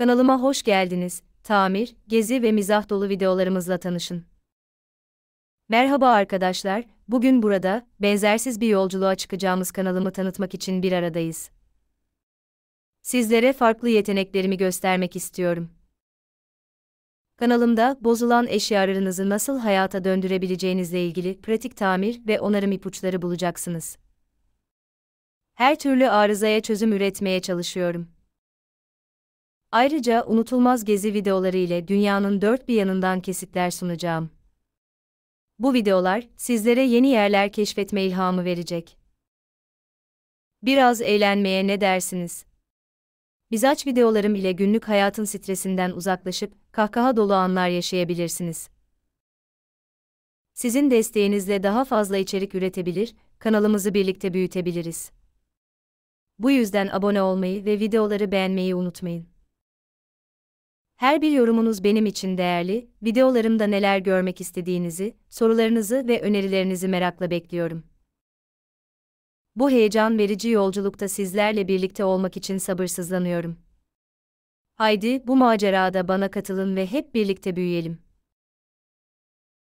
Kanalıma hoş geldiniz. Tamir, gezi ve mizah dolu videolarımızla tanışın. Merhaba arkadaşlar. Bugün burada benzersiz bir yolculuğa çıkacağımız kanalımı tanıtmak için bir aradayız. Sizlere farklı yeteneklerimi göstermek istiyorum. Kanalımda bozulan eşyalarınızı nasıl hayata döndürebileceğinizle ilgili pratik tamir ve onarım ipuçları bulacaksınız. Her türlü arızaya çözüm üretmeye çalışıyorum. Ayrıca unutulmaz gezi videoları ile dünyanın dört bir yanından kesitler sunacağım. Bu videolar sizlere yeni yerler keşfetme ilhamı verecek. Biraz eğlenmeye ne dersiniz? Biz aç videolarım ile günlük hayatın stresinden uzaklaşıp kahkaha dolu anlar yaşayabilirsiniz. Sizin desteğinizle daha fazla içerik üretebilir, kanalımızı birlikte büyütebiliriz. Bu yüzden abone olmayı ve videoları beğenmeyi unutmayın. Her bir yorumunuz benim için değerli, videolarımda neler görmek istediğinizi, sorularınızı ve önerilerinizi merakla bekliyorum. Bu heyecan verici yolculukta sizlerle birlikte olmak için sabırsızlanıyorum. Haydi bu macerada bana katılın ve hep birlikte büyüyelim.